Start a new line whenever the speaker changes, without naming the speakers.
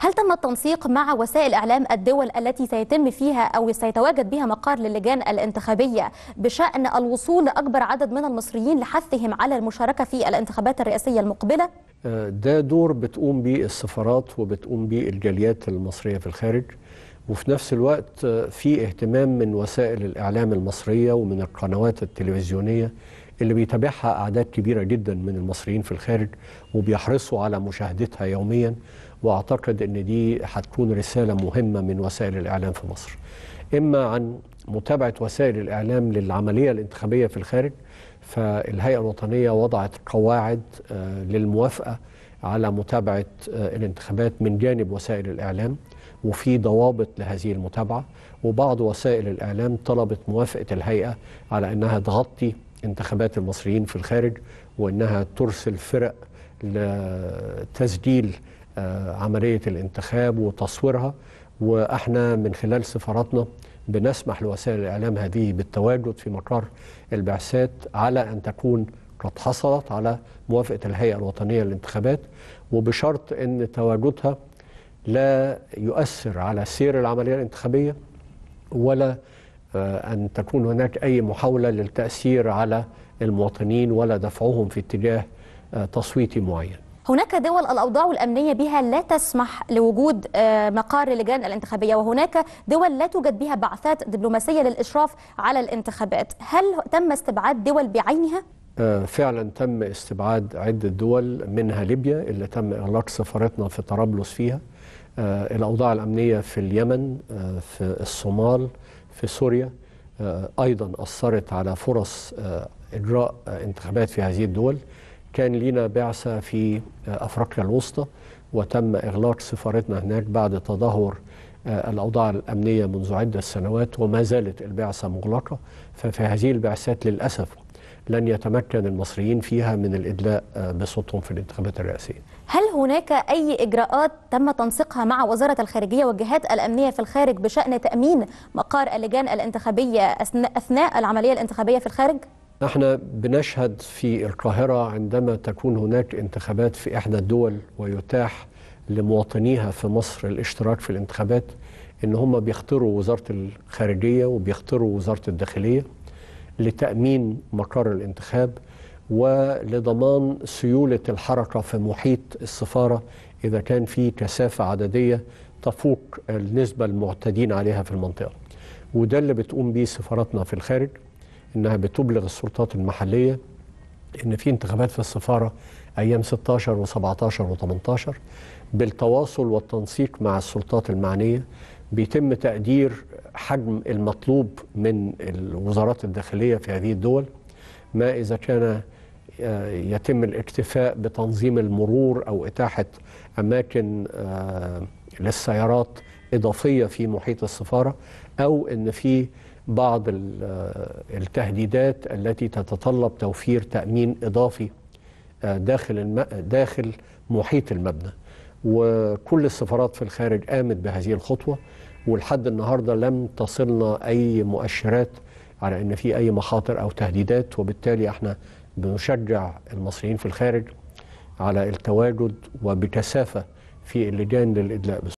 هل تم التنسيق مع وسائل إعلام الدول التي سيتم فيها أو سيتواجد بها مقر للجان الانتخابية بشأن الوصول لأكبر عدد من المصريين لحثهم على المشاركة في الانتخابات الرئاسية المقبلة؟
آه، ده دور بتقوم به السفارات وبتقوم به الجاليات المصرية في الخارج وفي نفس الوقت آه، في اهتمام من وسائل الإعلام المصرية ومن القنوات التلفزيونية اللي بيتابعها أعداد كبيرة جدا من المصريين في الخارج وبيحرصوا على مشاهدتها يوميا وأعتقد أن دي هتكون رسالة مهمة من وسائل الإعلام في مصر إما عن متابعة وسائل الإعلام للعملية الانتخابية في الخارج فالهيئة الوطنية وضعت قواعد آه، للموافقة على متابعة آه، الانتخابات من جانب وسائل الإعلام وفي ضوابط لهذه المتابعة وبعض وسائل الإعلام طلبت موافقة الهيئة على أنها تغطي انتخابات المصريين في الخارج وانها ترسل فرق لتسجيل آه، عمليه الانتخاب وتصويرها واحنا من خلال سفاراتنا بنسمح لوسائل الاعلام هذه بالتواجد في مقر البعثات على ان تكون قد حصلت على موافقه الهيئه الوطنيه للانتخابات وبشرط ان تواجدها لا يؤثر على سير العمليه الانتخابيه ولا أن تكون هناك أي محاولة للتأثير على المواطنين ولا دفعهم في اتجاه آه، تصويتي معين
هناك دول الأوضاع الأمنية بها لا تسمح لوجود آه، مقار اللجان الانتخابية وهناك دول لا توجد بها بعثات دبلوماسية للإشراف على الانتخابات هل تم استبعاد دول بعينها؟
آه، فعلا تم استبعاد عدة دول منها ليبيا اللي تم إغلاق سفارتنا في طرابلس فيها الأوضاع الأمنية في اليمن في الصومال في سوريا آه، ايضا اثرت على فرص آه، اجراء آه، انتخابات في هذه الدول كان لينا بعثه في افريقيا الوسطى وتم اغلاق سفارتنا هناك بعد تدهور الاوضاع الامنيه منذ عده سنوات وما زالت البعثه مغلقه ففي هذه البعثات للاسف لن يتمكن المصريين فيها من الادلاء آه، بصوتهم في الانتخابات الرئاسيه.
هل هناك اي اجراءات تم تنسيقها مع وزاره الخارجيه والجهات الامنيه في الخارج بشان تامين مقار اللجان الانتخابيه اثناء العمليه الانتخابيه في الخارج؟
نحن بنشهد في القاهره عندما تكون هناك انتخابات في احدى الدول ويتاح لمواطنيها في مصر الاشتراك في الانتخابات ان هم بيختروا وزاره الخارجيه وبيختروا وزاره الداخليه لتأمين مقر الانتخاب ولضمان سيولة الحركة في محيط السفارة إذا كان في كثافة عددية تفوق النسبة المعتدين عليها في المنطقة وده اللي بتقوم به سفاراتنا في الخارج إنها بتبلغ السلطات المحلية إن في انتخابات في السفارة أيام 16 و17 و18 بالتواصل والتنسيق مع السلطات المعنية بيتم تقدير حجم المطلوب من الوزارات الداخلية في هذه الدول ما إذا كان آه، يتم الاكتفاء بتنظيم المرور أو إتاحة أماكن آه، للسيارات إضافية في محيط السفارة أو أن في بعض آه، التهديدات التي تتطلب توفير تأمين إضافي داخل داخل محيط المبنى وكل السفارات في الخارج قامت بهذه الخطوة ولحد النهاردة لم تصلنا أي مؤشرات على أن في أي مخاطر أو تهديدات وبالتالي احنا بنشجع المصريين في الخارج على التواجد وبكثافة في اللجان للإدلاء